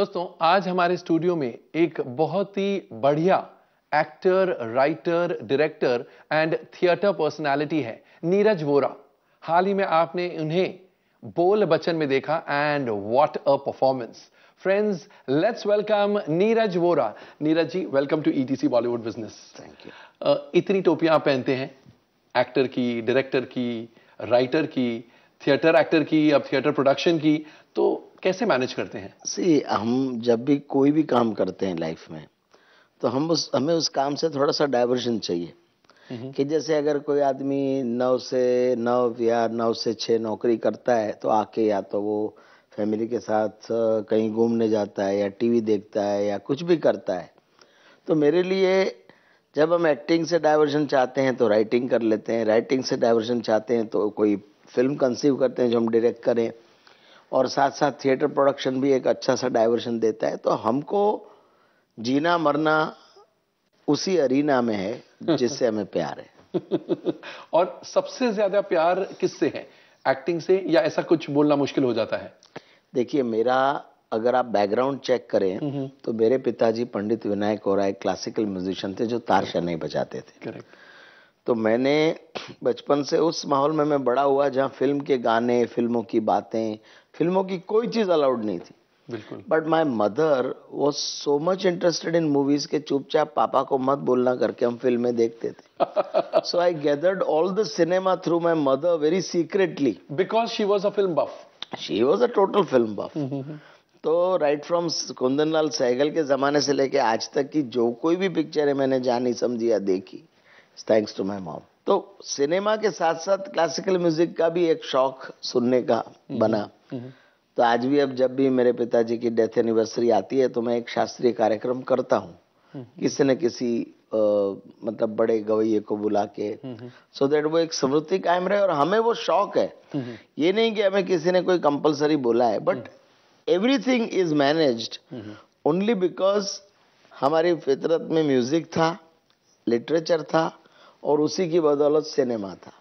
दोस्तों आज हमारे स्टूडियो में एक बहुत ही बढ़िया actor writer director and theatre personality है नीरज वोरा हाल ही में आपने उन्हें बोल बच्चन में देखा and what a performance friends let's welcome Neeraj Vora Neeraj ji welcome to ETC Bollywood business thank you इतनी टोपियां आप पहनते हैं एक्टर की डायरेक्टर की राइटर की थिएटर एक्टर की अब थिएटर प्रोडक्शन की तो कैसे मैनेज करते हैं सी हम जब भी कोई भी काम करते हैं लाइफ में तो हम उस हमें उस काम से थोड़ा सा डाइवर्जन चाहिए हम्म। कि जैसे अगर कोई आदमी नौ से नौ या नौ से छः नौकरी करता है तो आके या तो वो फैमिली के साथ कहीं घूमने जाता है या टीवी देखता है या कुछ भी करता है तो मेरे लिए जब हम एक्टिंग से डाइवर्जन चाहते हैं तो राइटिंग कर लेते हैं राइटिंग से डाइवर्जन चाहते हैं तो कोई फिल्म कंसीव करते हैं जो हम डायरेक्ट करें और साथ साथ थिएटर प्रोडक्शन भी एक अच्छा सा डाइवर्शन देता है तो हमको जीना मरना उसी अरीना में है जिससे हमें प्यार है और सबसे ज्यादा प्यार किससे है एक्टिंग से या ऐसा कुछ बोलना मुश्किल हो जाता है देखिए मेरा अगर आप बैकग्राउंड चेक करें हम्म, हम्म। तो मेरे पिताजी पंडित विनायक और क्लासिकल म्यूजिशियन थे जो तारशा नहीं बजाते थे करेक्ट तो मैंने बचपन से उस माहौल में मैं बड़ा हुआ जहाँ फिल्म के गाने फिल्मों की बातें फिल्मों की कोई चीज़ अलाउड नहीं थी बिल्कुल बट माई मदर वो so much interested in movies के चुपचाप पापा को मत बोलना करके हम फिल्में देखते थे so I gathered all the cinema through my mother very secretly because she was a film buff she was a total film buff तो राइट फ्रॉम कुंदन लाल सहगल के ज़माने से लेके आज तक की जो कोई भी पिक्चर है मैंने जानी समझी या देखी थैंक्स टू माई मॉम तो सिनेमा के साथ साथ क्लासिकल म्यूजिक का भी एक शौक सुनने का हम्म, बना हम्म, हम्म। तो आज भी अब जब भी मेरे पिताजी की डेथ एनिवर्सरी आती है तो मैं एक शास्त्रीय कार्यक्रम करता हूँ किसी न किसी आ, मतलब बड़े गवैये को बुला के सो so देट वो एक स्मृति कायम रहे और हमें वो शौक है ये नहीं कि हमें किसी ने कोई कंपलसरी बोला है but everything is manage only because हमारी फितरत में म्यूजिक था लिटरेचर था और उसी की बदौलत सिनेमा था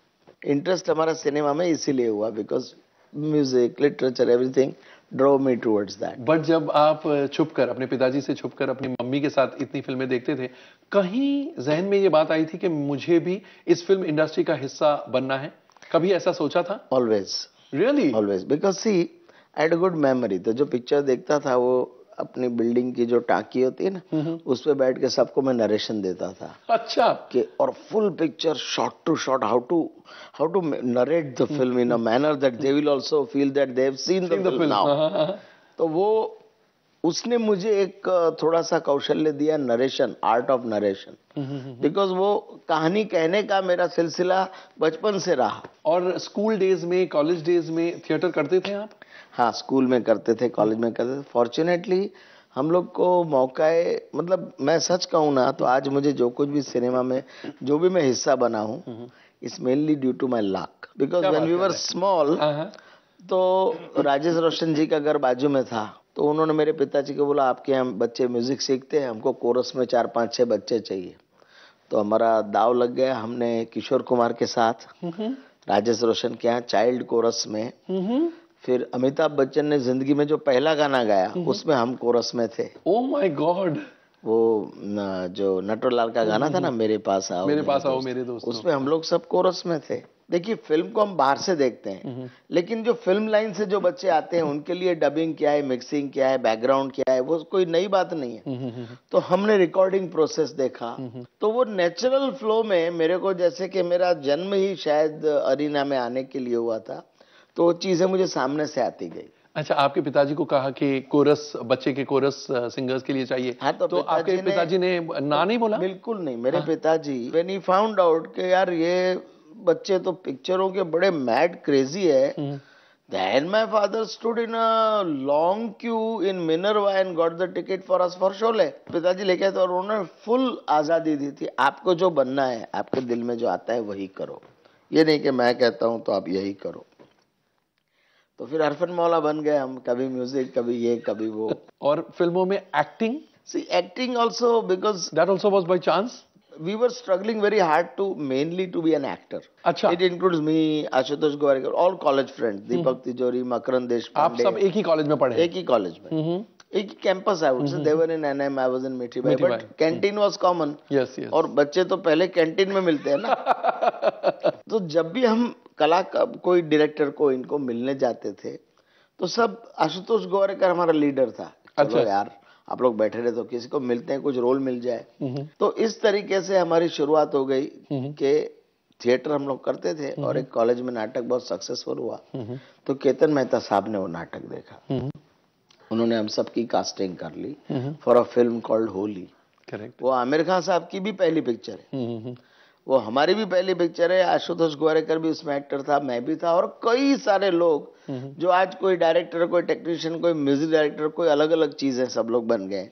इंटरेस्ट हमारा सिनेमा में इसीलिए हुआ because music literature everything drew me towards that but जब आप छुपकर अपने पिताजी से छुपकर अपनी मम्मी के साथ इतनी फिल्में देखते थे कहीं जहन में ये बात आई थी कि मुझे भी इस फिल्म इंडस्ट्री का हिस्सा बनना है कभी ऐसा सोचा था always really always because see at good memory तो जो पिक्चर देखता था वो अपनी बिल्डिंग की जो टाकी होती है ना उस पर बैठ के सबको मैं नरेशन देता था अच्छा के और full picture short to short how to how to narrate the film in a manner that they will also feel that they have seen the film now तो वो उसने मुझे एक थोड़ा सा कौशल्य दिया narration art of narration because वो कहानी कहने का मेरा सिलसिला बचपन से रहा और स्कूल डेज में कॉलेज डेज में थिएटर करते थे आप हाँ स्कूल में करते थे कॉलेज में करते थे फॉर्चुनेटली हम लोग को मौका है मतलब मैं सच कहूँ ना तो आज मुझे जो कुछ भी सिनेमा में जो भी मैं हिस्सा बना हूँ it's mainly due to my luck because when we were small तो राजेश रोशन जी का घर बाजू में था तो उन्होंने मेरे पिताजी को बोला आपके हम बच्चे म्यूज़िक सीखते हैं हमको कोरस में चार पाँच छह बच्चे चाहिए तो हमारा दाव लग गया हमने किशोर कुमार के साथ राजेश रोशन के यहाँ चाइल्ड कोरस में फिर अमिताभ बच्चन ने जिंदगी में जो पहला गाना गाया उसमें हम कोरस में थे ओ माय गॉड वो जो नटोलाल का गाना था ना मेरे पास आओ मेरे पास आओ मेरे दोस्त उसमें हम लोग सब कोरस में थे देखिए फिल्म को हम बाहर से देखते हैं हम्म। लेकिन जो फिल्म लाइन से जो बच्चे आते हैं उनके लिए डबिंग क्या है मिक्सिंग क्या है बैकग्राउंड क्या है वो कोई नई बात नहीं है हम्म, हम्म, तो हमने रिकॉर्डिंग प्रोसेस देखा तो वो नेचुरल फ्लो में मेरे को जैसे कि मेरा जन्म ही शायद अरीना में आने के लिए हुआ था तो वो चीज़ें मुझे सामने से आती गई अच्छा आपके पिताजी को कहा कि कोरस बच्चे के कोरस सिंगर्स uh, के लिए चाहिए हाँ, तो, तो आपके पिताजी ने ना नहीं बोला बिल्कुल नहीं मेरे हाँ? पिताजी वेन ही फाउंड आउट कि यार ये बच्चे तो पिक्चरों के बड़े मैड क्रेजी है हम्म। Then my father stood in a long queue in Minerva and got the ticket for us Sholay पिताजी लेके आए तो और उन्होंने फुल आज़ादी दी थी आपको जो बनना है आपके दिल में जो आता है वही करो ये नहीं कि मैं कहता हूं तो आप यही करो तो फिर अरफन मौला बन गए हम कभी म्यूजिक कभी ये कभी वो और फिल्मों में acting see acting also because that also was by chance we were struggling very hard to mainly to be an actor. अच्छा. It includes me, Ashutosh Gowarikar, all college friends, hmm. Deepak Tijori, Makaran Deshpande. आप सब एक ही college में पढ़े? एक ही college में. हम्म, हम्म। एक campus I would say they were in NM I was in Mithibai but canteen was common yes yes और बच्चे तो पहले कैंटीन में मिलते हैं ना तो जब भी हम कला का कोई डायरेक्टर को इनको मिलने जाते थे तो सब आशुतोष गोवारीकर हमारा लीडर था अच्छा यार आप लोग बैठे रहे तो किसी को मिलते हैं कुछ रोल मिल जाए तो इस तरीके से हमारी शुरुआत हो गई कि थिएटर हम लोग करते थे और एक कॉलेज में नाटक बहुत सक्सेसफुल हुआ तो केतन मेहता साहब ने वो नाटक देखा उन्होंने हम सब की कास्टिंग कर ली for a film called Holi correct वो आमिर खान साहब की भी पहली पिक्चर है वो हमारी भी पहली पिक्चर है आशुतोष गोरेकर भी उसमें एक्टर था मैं भी था और कई सारे लोग हम्म। जो आज कोई डायरेक्टर कोई टेक्नीशियन कोई म्यूजिक डायरेक्टर कोई अलग अलग चीजें सब लोग बन गए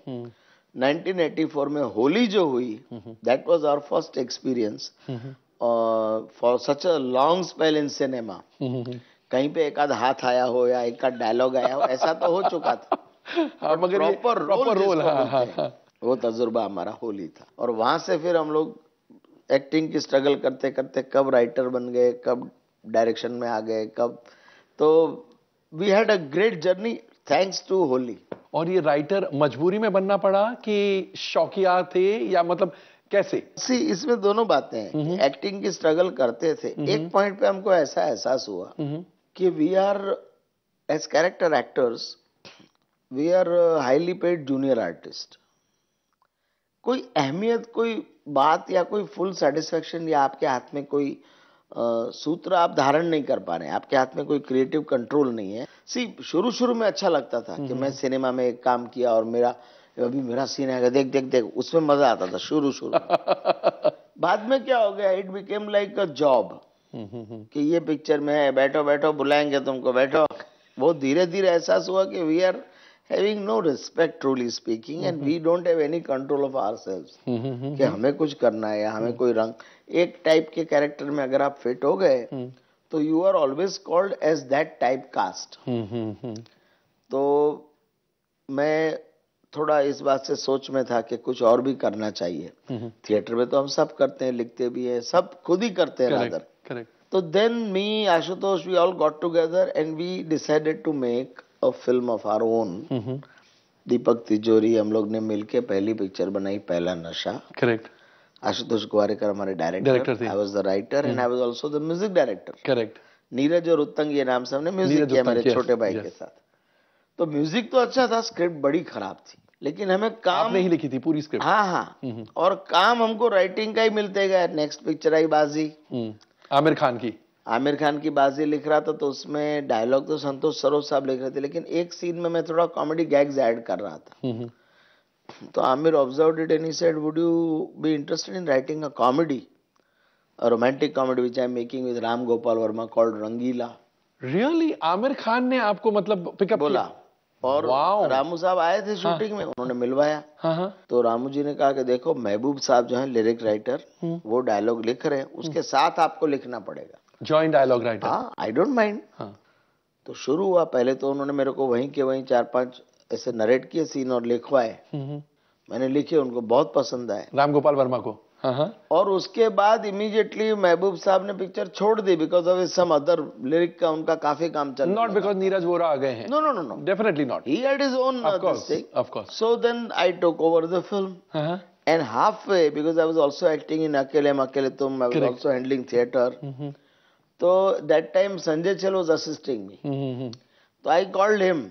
1984 हम्म। में होली जो हुई that was our first experience for such a long spell in cinema कहीं पे एक आध हाथ आया हो या एक आध डायलॉग आया हो ऐसा तो हो चुका था हाँ, मगर प्रॉपर रोल, रोल हाँ, हाँ, हाँ. वो तजुर्बा हमारा होली था और वहां से फिर हम लोग एक्टिंग की स्ट्रगल करते करते कब राइटर बन गए कब डायरेक्शन में आ गए कब तो we had a great journey thanks to Holi और ये राइटर मजबूरी में बनना पड़ा कि शौकिया थे या मतलब कैसे सी इसमें दोनों बातें हैं एक्टिंग की स्ट्रगल करते थे एक पॉइंट पे हमको ऐसा एहसास हुआ कि we are as character actors we are highly paid junior artist कोई अहमियत कोई बात या कोई फुल सेटिस्फेक्शन या आपके हाथ में कोई आ, सूत्र आप धारण नहीं कर पा रहे आपके हाथ में कोई क्रिएटिव कंट्रोल नहीं है सी शुरू शुरू में अच्छा लगता था कि मैं सिनेमा में एक काम किया और मेरा अभी मेरा सीन है देख देख देख उसमें मजा आता था शुरू शुरू बाद में क्या हो गया it became like a job कि ये पिक्चर में है बैठो बैठो बुलाएंगे तुमको बैठो बहुत धीरे धीरे एहसास हुआ कि we are having no respect truly speaking and we don't have any control of ourselves mm-hmm. कि हमें कुछ करना है या हमें कोई रंग एक टाइप के कैरेक्टर में अगर आप फिट हो गए हम्म। तो you are always called as that type cast तो मैं थोड़ा इस बात से सोच में था कि कुछ और भी करना चाहिए थिएटर में तो हम सब करते हैं लिखते भी हैं सब खुद ही करते हैं राधर तो then me Ashutosh we all got together and we decided to make a film of our own Deepak Tijori हम लोग ने मिलके पहली पिक्चर बनाई पहला नशा करेक्ट आशुतोष ग्वारेकर हमारे director I was the writer and I was also the music director correct Neeraj और उत्तंग ये नाम से हमने म्यूजिक किया मेरे छोटे भाई के साथ तो म्यूजिक तो अच्छा था स्क्रिप्ट बड़ी खराब थी लेकिन हमें काम नहीं लिखी थी पूरी स्क्रिप्ट हाँ हाँ mm-hmm। और काम हमको राइटिंग का ही मिलते गए नेक्स्ट पिक्चर आई बाजी mm. आमिर खान की आमिर खान की बाजी लिख रहा था तो उसमें डायलॉग तो संतोष सरोज साहब लिख रहे थे लेकिन एक सीन में मैं थोड़ा कॉमेडी गैग्स ऐड कर रहा था हम्म, हम्म। तो Aamir observe it any said would you be interested in writing a comedy a romantic comedy which I am making with Ram Gopal Varma called Rangeela really Aamir Khan ने आपको मतलब पिकअप बोला और रामू साहब आए थे शूटिंग हाँ, में उन्होंने मिलवाया हाँ, हाँ, तो रामू जी ने कहा कि देखो महबूब साहब जो है लिरिक राइटर वो डायलॉग लिख रहे हैं उसके साथ आपको लिखना पड़ेगा ज्वाइंट डायलॉग राइटर हाँ आई डोंट माइंड तो शुरू हुआ पहले तो उन्होंने मेरे को वहीं के वहीं चार पांच ऐसे नरेट किए सीन और लिखवाए हम्म, हम्म। मैंने लिखे उनको बहुत पसंद आए राम गोपाल वर्मा को हाँ, हाँ। और उसके बाद इमीडिएटली महबूब साहब ने पिक्चर छोड़ दी because of some other lyric का उनका काफी काम चल नॉट बिकॉज नीरज वोरा आ गए हैं no no no no definitely not he had his own so then I took over the film and half way because I was also acting in Akele Akele Tum I was also handling theatre तो that time Sanjay Chhel was assisting मी तो I called him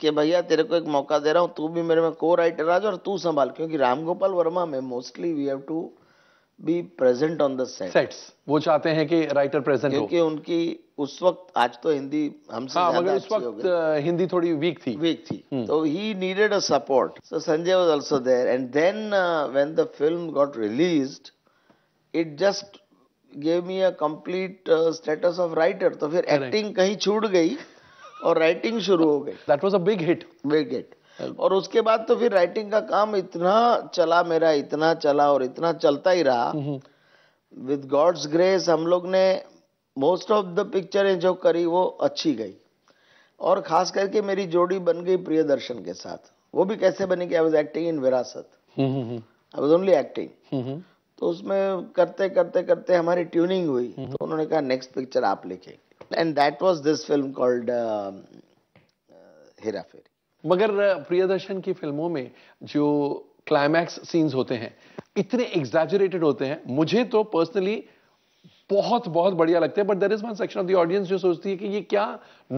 कि भैया तेरे को एक मौका दे रहा हूँ तू भी मेरे में को राइटर आज और तू संभाल क्योंकि राम गोपाल वर्मा में mostly we have to be present on the set sets वो चाहते हैं कि राइटर प्रेजेंट क्योंकि उनकी उस वक्त आज तो हिंदी हमसे हाँ, मगर उस वक्त हिंदी थोड़ी वीक थी वीक थी हम्म। तो he needed a support so Sanjay was also there and then when the film got released it just gave me a complete status of writer तो फिर एक्टिंग कहीं छूट गई और राइटिंग शुरू हो गई that was a big hit big hit और उसके बाद तो फिर राइटिंग का काम इतना चला मेरा इतना चला और इतना चलता ही रहा विद गॉड्स ग्रेस हम लोग ने मोस्ट ऑफ द पिक्चरें जो करी वो अच्छी गई और खास करके मेरी जोड़ी बन गई प्रियदर्शन के साथ वो भी कैसे बनी कि आई वाज एक्टिंग इन विरासत आई वाज ओनली एक्टिंग तो उसमें करते करते करते हमारी ट्यूनिंग हुई हम्म। तो उन्होंने कहा नेक्स्ट पिक्चर आप लिखेंगे and that was this film called Hera Pheri मगर uh, प्रियदर्शन की फिल्मों में जो क्लाइमैक्स सीन्स होते हैं इतने एग्जैजरेटेड होते हैं मुझे तो पर्सनली बहुत बहुत बढ़िया लगते हैं but there is one section of the audience जो सोचती है कि ये क्या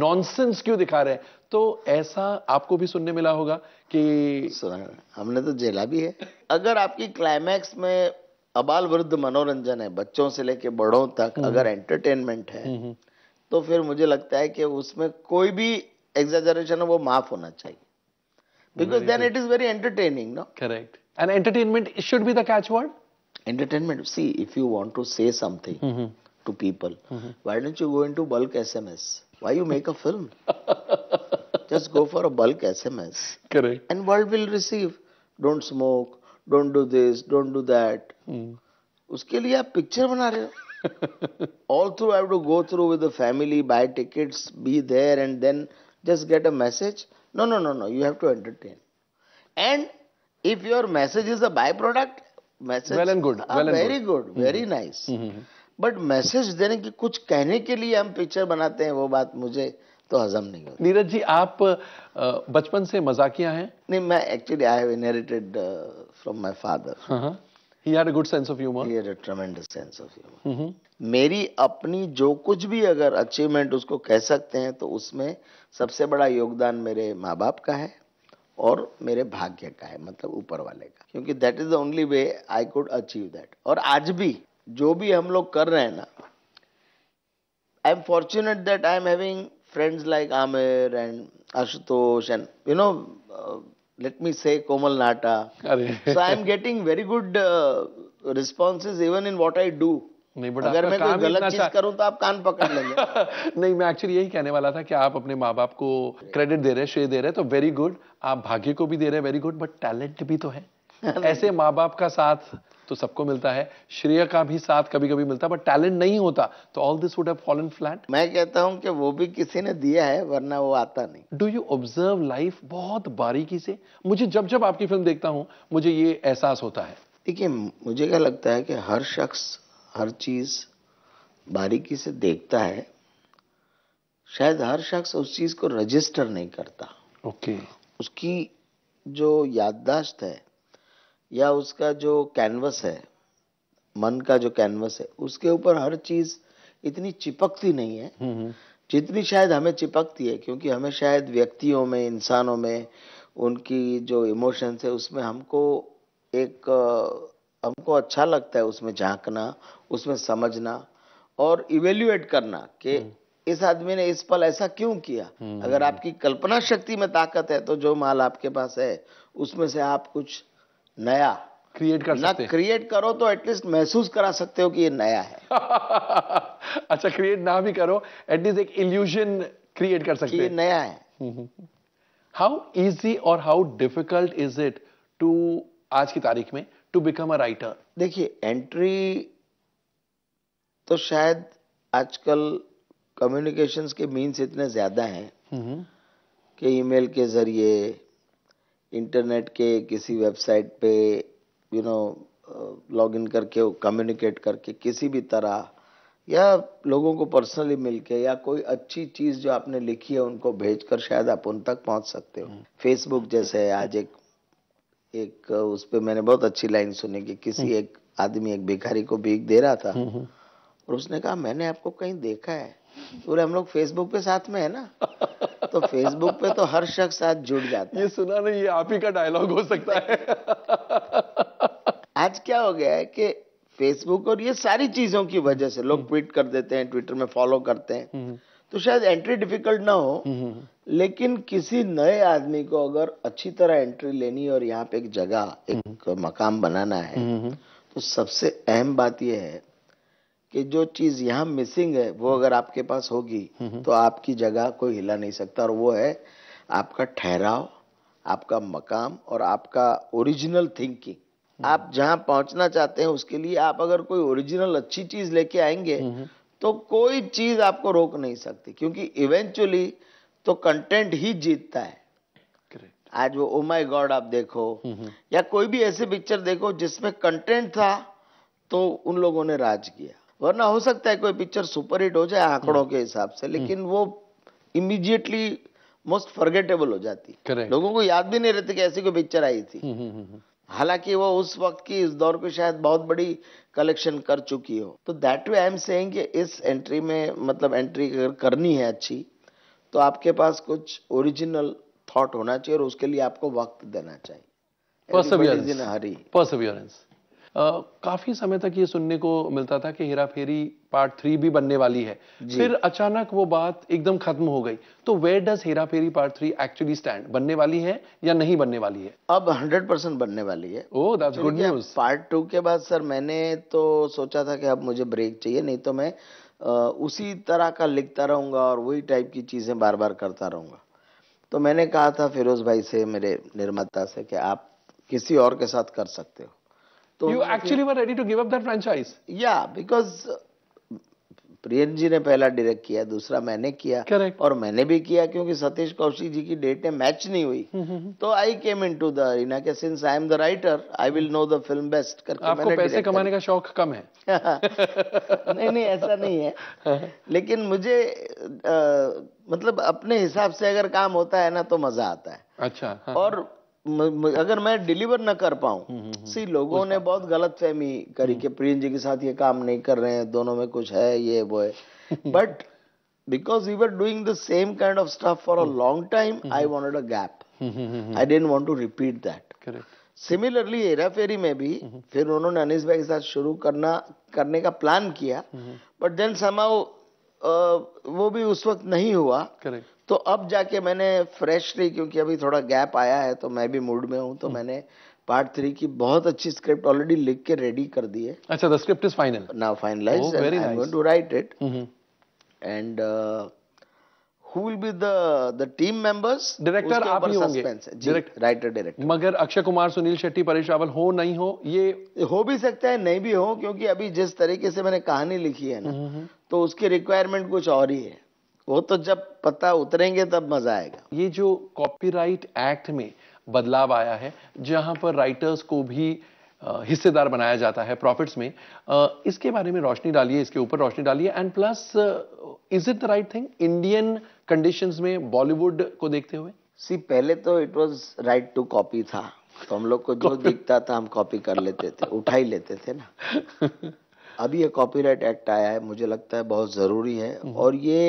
नॉनसेंस क्यों दिखा रहे हैं तो ऐसा आपको भी सुनने मिला होगा कि हमने तो जेला भी है अगर आपकी क्लाइमैक्स में अबाल वृद्ध मनोरंजन है बच्चों से लेके बड़ों तक हम्म। अगर एंटरटेनमेंट है हम्म, हम्म। तो फिर मुझे लगता है कि उसमें कोई भी एग्जेजरेशन वो माफ होना चाहिए because then it is very entertaining no correct and entertainment should be the catch word entertainment see if you want to say something to people why don't you go in to bulk S M S why you make a film just go for a bulk S M S correct and world will receive don't smoke don't do this don't do that उसके लिए आप picture बना रहे हो all through I to go through with family buy tickets be there and then just get a message no no no no you have to entertain and if your message is a by product message well and good very good very nice but message देने की कुछ कहने के लिए हम picture बनाते हैं वो बात मुझे तो हजम नहीं होता नीरज जी आप बचपन से मजाकिया हैं नहीं मैं actually I have inherited from my father he had a good sense of humour he had a tremendous sense of humour मेरी अपनी जो कुछ भी अगर अचीवमेंट उसको कह सकते हैं तो उसमें सबसे बड़ा योगदान मेरे माँ बाप का है और मेरे भाग्य का है मतलब ऊपर वाले का क्योंकि that is the only way I could achieve that और आज भी जो भी हम लोग कर रहे हैं ना I am fortunate that I am having friends like Amir and Ashutosh and, you know, uh, let me say Komal Nata. so I am getting very good uh, responses even in what I do. नहीं but अगर मैं कोई गलत चीज करूं तो आप कान पकड़ लेंगे नहीं मैं एक्चुअली यही कहने वाला था कि आप अपने माँ बाप को क्रेडिट दे रहे हैं श्रेय दे रहे हैं तो वेरी गुड आप भाग्य को भी दे रहे हैं वेरी गुड बट टैलेंट भी तो है ऐसे माँ बाप का साथ तो सबको मिलता है श्रेय का भी साथ कभी कभी मिलता है बट टैलेंट नहीं होता तो all this would have fallen flat मैं कहता हूँ कि वो भी किसी ने दिया है वरना वो आता नहीं डू यू ऑब्जर्व लाइफ बहुत बारीकी से मुझे जब जब आपकी फिल्म देखता हूँ मुझे ये एहसास होता है देखिए मुझे क्या लगता है कि हर शख्स हर चीज़ बारीकी से देखता है शायद हर शख्स उस चीज़ को रजिस्टर नहीं करता ओके okay. उसकी जो याददाश्त है या उसका जो कैनवस है मन का जो कैनवस है उसके ऊपर हर चीज इतनी चिपकती नहीं है हम्म, हम्म। जितनी शायद हमें चिपकती है क्योंकि हमें शायद व्यक्तियों में इंसानों में उनकी जो इमोशंस है उसमें हमको एक हमको अच्छा लगता है उसमें झांकना उसमें समझना और इवेल्युएट करना कि हम्म। इस आदमी ने इस पल ऐसा क्यों किया अगर आपकी कल्पना शक्ति में ताकत है तो जो माल आपके पास है उसमें से आप कुछ नया क्रिएट कर सकते क्रिएट करो तो एटलीस्ट महसूस करा सकते हो कि ये नया है अच्छा क्रिएट ना भी करो एटलीस्ट एक इल्यूजन क्रिएट कर सकते ये नया है हाउ इजी और how difficult is it to आज की तारीख में टू बिकम अ राइटर देखिए एंट्री तो शायद आजकल कम्युनिकेशंस के मीन्स इतने ज्यादा हैं हम्म, हम्म। कि ईमेल के जरिए इंटरनेट के किसी वेबसाइट पे यू नो लॉगिन करके कम्युनिकेट करके किसी भी तरह या लोगों को पर्सनली मिलके या कोई अच्छी चीज़ जो आपने लिखी है उनको भेजकर शायद आप उन तक पहुंच सकते हो फेसबुक हम्म। जैसे आज एक एक उस पर मैंने बहुत अच्छी लाइन सुनी कि किसी हम्म। एक आदमी एक भिखारी को भीख दे रहा था हम्म, और उसने कहा मैंने आपको कहीं देखा है पूरे हम लोग फेसबुक पे साथ में है ना तो फेसबुक पे तो हर शख्स आज जुड़ जाता है ये सुना नहीं ये आप ही का डायलॉग हो सकता है आज क्या हो गया है कि फेसबुक और ये सारी चीजों की वजह से लोग ट्वीट कर देते हैं ट्विटर में फॉलो करते हैं हम्म, हम्म। तो शायद एंट्री डिफिकल्ट ना हो हम्म, लेकिन किसी नए आदमी को अगर अच्छी तरह एंट्री लेनी और यहाँ पे एक जगह एक मकाम बनाना है तो सबसे अहम बात यह है कि जो चीज यहाँ मिसिंग है वो हम्म। अगर आपके पास होगी हम्म, हम्म। तो आपकी जगह कोई हिला नहीं सकता और वो है आपका ठहराव आपका मकाम और आपका ओरिजिनल थिंकिंग आप जहां पहुंचना चाहते हैं उसके लिए आप अगर कोई ओरिजिनल अच्छी चीज लेके आएंगे तो कोई चीज आपको रोक नहीं सकती क्योंकि इवेंचुअली तो कंटेंट ही जीतता है आज वो ओ oh गॉड आप देखो या कोई भी ऐसे पिक्चर देखो जिसमें कंटेंट था तो उन लोगों ने राज किया वरना हो सकता है कोई पिक्चर सुपरहिट हो जाए आंकड़ों हम्म। के हिसाब से हम्म। लेकिन वो इमीडिएटली मोस्ट फॉरगेटेबल हो जाती Correct. लोगों को याद भी नहीं रहती कि ऐसी कोई पिक्चर आई थी हम्म, हालांकि वो उस वक्त की इस दौर की शायद बहुत बड़ी कलेक्शन कर चुकी हो तो that way I am saying कि इस एंट्री में मतलब एंट्री अगर करनी है अच्छी तो आपके पास कुछ ओरिजिनल थॉट होना चाहिए और उसके लिए आपको वक्त देना चाहिए हरी काफ़ी समय तक ये सुनने को मिलता था कि हेरा फेरी पार्ट थ्री भी बनने वाली है फिर अचानक वो बात एकदम खत्म हो गई तो where does Hera Pheri part three actually stand बनने वाली है या नहीं बनने वाली है अब हंड्रेड परसेंट बनने वाली है oh that's good news part two के बाद सर मैंने तो सोचा था कि अब मुझे ब्रेक चाहिए नहीं तो मैं आ, उसी तरह का लिखता रहूंगा और वही टाइप की चीज़ें बार बार करता रहूंगा तो मैंने कहा था फिरोज भाई से मेरे निर्माता से कि आप किसी और के साथ कर सकते हो तो you actually were ready to give up that franchise या बिकॉज प्रियन जी ने पहला डायरेक्ट किया दूसरा मैंने किया Correct. और मैंने भी किया क्योंकि सतीश कौशिक जी की डेट में मैच नहीं हुई हम्म, हम्म, हम्म। तो आई केम इन टू दिना के since I am the writer I will know the film best करके आपको मैंने पैसे कमाने का शौक कम है नहीं नहीं ऐसा नहीं है लेकिन मुझे आ, uh, मतलब अपने हिसाब से अगर काम होता है ना तो मजा आता है अच्छा हाँ। और अगर मैं डिलीवर ना कर पाऊं हम्म, हम्म, हम्म। सी लोगों ने बहुत गलत फहमी करी कि प्रियन जी के साथ ये काम नहीं कर रहे हैं दोनों में कुछ है ये वो है but because you are doing the same kind of stuff for a long time I hmm a gap I didn't want to repeat that similarly Hera Pheri में भी फिर उन्होंने अनिश भाई के साथ शुरू करना करने का प्लान किया बट देन समाओ वो भी उस वक्त नहीं हुआ Correct. तो अब जाके मैंने फ्रेशली क्योंकि अभी थोड़ा गैप आया है तो मैं भी मूड में हूँ तो हम्म। मैंने पार्ट थ्री की बहुत अच्छी स्क्रिप्ट ऑलरेडी लिख के रेडी कर दी है अच्छा the script is final now finalise I am going to write it and who will be the the team members director आप ही होंगे राइटर डायरेक्टर मगर अक्षय कुमार सुनील शेट्टी परेश रावल हो नहीं हो ये हो भी सकता है नहीं भी हो क्योंकि अभी जिस तरीके से मैंने कहानी लिखी है ना हम्म, हम्म। तो उसकी रिक्वायरमेंट कुछ और ही है वो तो जब पता उतरेंगे तब मजा आएगा ये जो कॉपीराइट एक्ट में बदलाव आया है जहां पर राइटर्स को भी हिस्सेदार बनाया जाता है प्रॉफिट्स में इसके बारे में रोशनी डालिए इसके ऊपर रोशनी डालिए and plus is it the right thing Indian conditions में बॉलीवुड को देखते हुए सी पहले तो it was right to copy था तो हम लोग को जो दिखता था हम कॉपी कर लेते थे उठा ही लेते थे ना अभी ये कॉपीराइट एक्ट आया है मुझे लगता है बहुत ज़रूरी है हम्म। और ये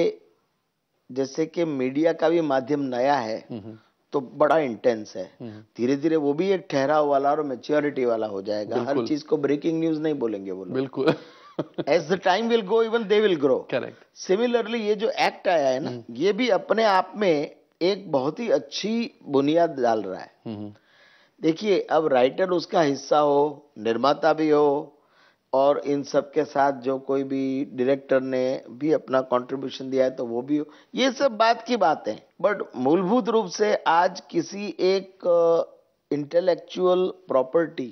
जैसे कि मीडिया का भी माध्यम नया है हम्म, हम्म। तो बड़ा इंटेंस है हम्म, धीरे धीरे वो भी एक ठहराव वाला और मेच्योरिटी वाला हो जाएगा हर चीज को ब्रेकिंग न्यूज नहीं बोलेंगे वो बिल्कुल as the time will go even they will grow correct similarly ये जो एक्ट आया है ना ये भी अपने आप में एक बहुत ही अच्छी बुनियाद डाल रहा है देखिए अब राइटर उसका हिस्सा हो निर्माता भी हो और इन सब के साथ जो कोई भी डायरेक्टर ने भी अपना कंट्रीब्यूशन दिया है तो वो भी ये सब बात की बात है बट मूलभूत रूप से आज किसी एक इंटेलेक्चुअल प्रॉपर्टी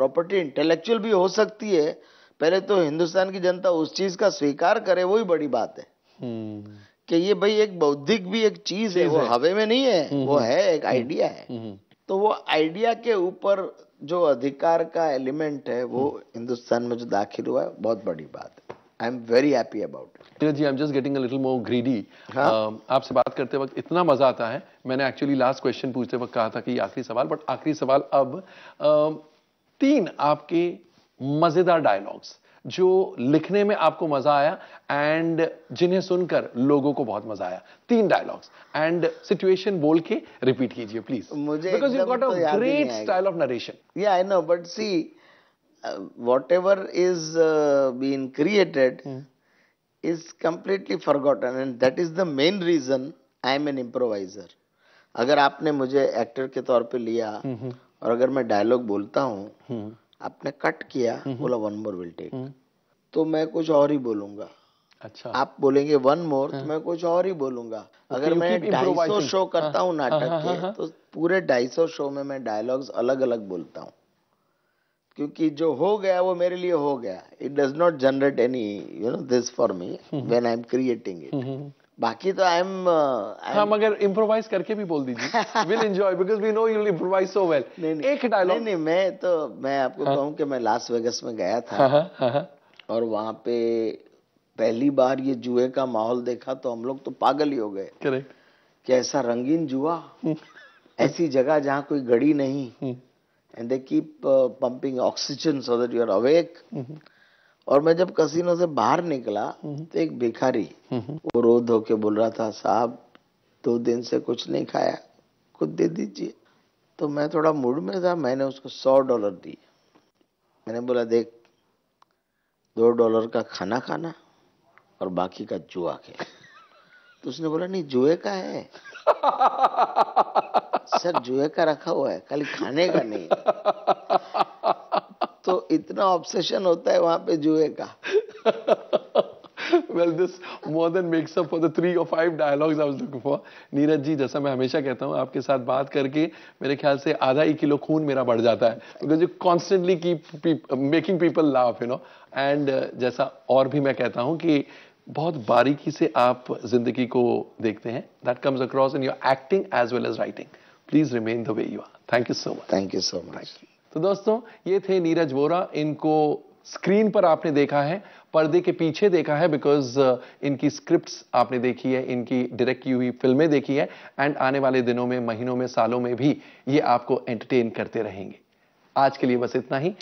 प्रॉपर्टी इंटेलेक्चुअल भी हो सकती है पहले तो हिंदुस्तान की जनता उस चीज का स्वीकार करे वही बड़ी बात है हम्म। कि ये भाई एक बौद्धिक भी एक चीज है वो हवे में नहीं है हम्म, वो हम्म। है एक आइडिया है तो वो आइडिया के ऊपर जो अधिकार का एलिमेंट है वो हम्म। हिंदुस्तान में जो दाखिल हुआ है बहुत बड़ी बात है I am very happy about जी I am just getting little more greedy आपसे बात करते वक्त इतना मजा आता है मैंने एक्चुअली लास्ट क्वेश्चन पूछते वक्त कहा था कि आखिरी सवाल बट आखिरी सवाल अब uh, तीन आपके मजेदार डायलॉग्स जो लिखने में आपको मजा आया एंड जिन्हें सुनकर लोगों को बहुत मजा आया तीन डायलॉग्स एंड सिचुएशन बोल के रिपीट कीजिए प्लीज मुझे because you got a great style of narration या I know but see whatever is been created is completely forgotten and that is the main reason I am an improviser अगर आपने मुझे actor के तौर पे लिया और अगर मैं डायलॉग बोलता हूँ हम्म। आपने कट किया हम्म, हम्म। बोला वन मोर विल टेक तो मैं कुछ और ही बोलूंगा अच्छा आप बोलेंगे वन मोर तो हाँ। मैं कुछ और ही बोलूंगा तो अगर मैं ढाई सौ शो करता हाँ, हूँ हाँ, नाटक के तो पूरे ढाई सौ शो में मैं डायलॉग्स अलग अलग बोलता हूँ क्योंकि जो हो गया वो मेरे लिए हो गया it does not generate any you know this for me when I am creating it बाकी तो आई एम uh, हाँ मगर इम्प्रोवाइज करके भी बोल दीजिए will enjoy because we know you improvise so well एक डायलॉग नहीं नहीं मैं तो मैं आपको हाँ. कहूँ कि मैं लास वेगस में गया था हाँ हाँ, हाँ, हाँ, और वहाँ पे पहली बार ये जुए का माहौल देखा तो हम लोग तो पागल ही हो गए करेक्ट कि ऐसा रंगीन जुआ हम्म। ऐसी जगह जहाँ कोई घड़ी नहीं and they keep pumping oxygen so that you are awake और मैं जब कसीनो से बाहर निकला हम्म। तो एक भिखारी हम्म। वो रो धो के बोल रहा था साहब दो दिन से कुछ नहीं खाया कुछ दे दीजिए तो मैं थोड़ा मूड में था मैंने उसको सौ डॉलर दिए मैंने बोला देख दो डॉलर का खाना खाना और बाकी का जुआ के तो उसने बोला नहीं जुए का है सर जुए का रखा हुआ है खाली खाने का नहीं तो इतना ऑब्सेशन होता है वहां पे जुए का well this more than makes up for the three और five dialogues I was looking for Neeraj ji जैसा मैं हमेशा कहता हूँ आपके साथ बात करके मेरे ख्याल से आधा ही किलो खून मेरा बढ़ जाता है because you constantly keep making people laugh you know and जैसा और भी मैं कहता हूँ कि बहुत बारीकी से आप जिंदगी को देखते हैं that comes across in your acting as well as writing please remain the way you are thank you so much thank you so much तो दोस्तों ये थे नीरज वोरा इनको स्क्रीन पर आपने देखा है पर्दे के पीछे देखा है बिकॉज uh, इनकी स्क्रिप्ट्स आपने देखी है इनकी डायरेक्ट की हुई फिल्में देखी है एंड आने वाले दिनों में महीनों में सालों में भी ये आपको एंटरटेन करते रहेंगे आज के लिए बस इतना ही